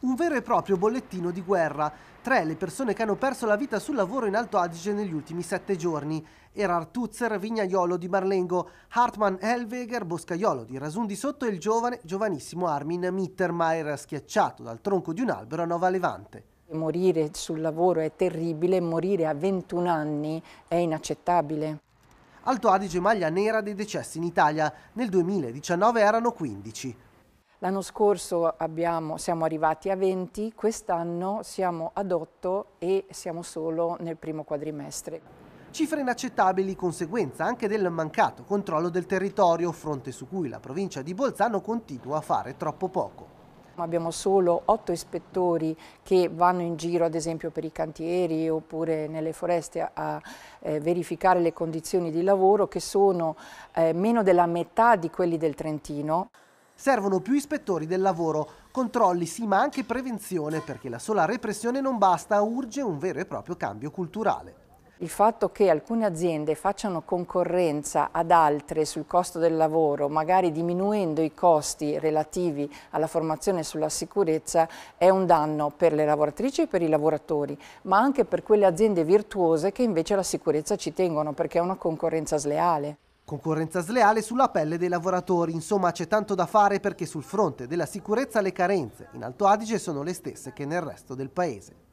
un vero e proprio bollettino di guerra. Tre le persone che hanno perso la vita sul lavoro in Alto Adige negli ultimi sette giorni. Era Artuzzer Vignaiolo di Marlengo, Hartmann Helweger Boscaiolo di Rasun di Sotto e il giovane, giovanissimo Armin Mittermeier, schiacciato dal tronco di un albero a Nova Levante. Morire sul lavoro è terribile, morire a 21 anni è inaccettabile. Alto Adige maglia nera dei decessi in Italia. Nel 2019 erano 15. L'anno scorso abbiamo, siamo arrivati a 20, quest'anno siamo ad 8 e siamo solo nel primo quadrimestre. Cifre inaccettabili, conseguenza anche del mancato controllo del territorio, fronte su cui la provincia di Bolzano continua a fare troppo poco. Abbiamo solo otto ispettori che vanno in giro ad esempio per i cantieri oppure nelle foreste a eh, verificare le condizioni di lavoro che sono eh, meno della metà di quelli del Trentino. Servono più ispettori del lavoro, controlli sì ma anche prevenzione perché la sola repressione non basta, urge un vero e proprio cambio culturale. Il fatto che alcune aziende facciano concorrenza ad altre sul costo del lavoro, magari diminuendo i costi relativi alla formazione sulla sicurezza, è un danno per le lavoratrici e per i lavoratori, ma anche per quelle aziende virtuose che invece alla sicurezza ci tengono perché è una concorrenza sleale. Concorrenza sleale sulla pelle dei lavoratori, insomma c'è tanto da fare perché sul fronte della sicurezza le carenze in Alto Adige sono le stesse che nel resto del paese.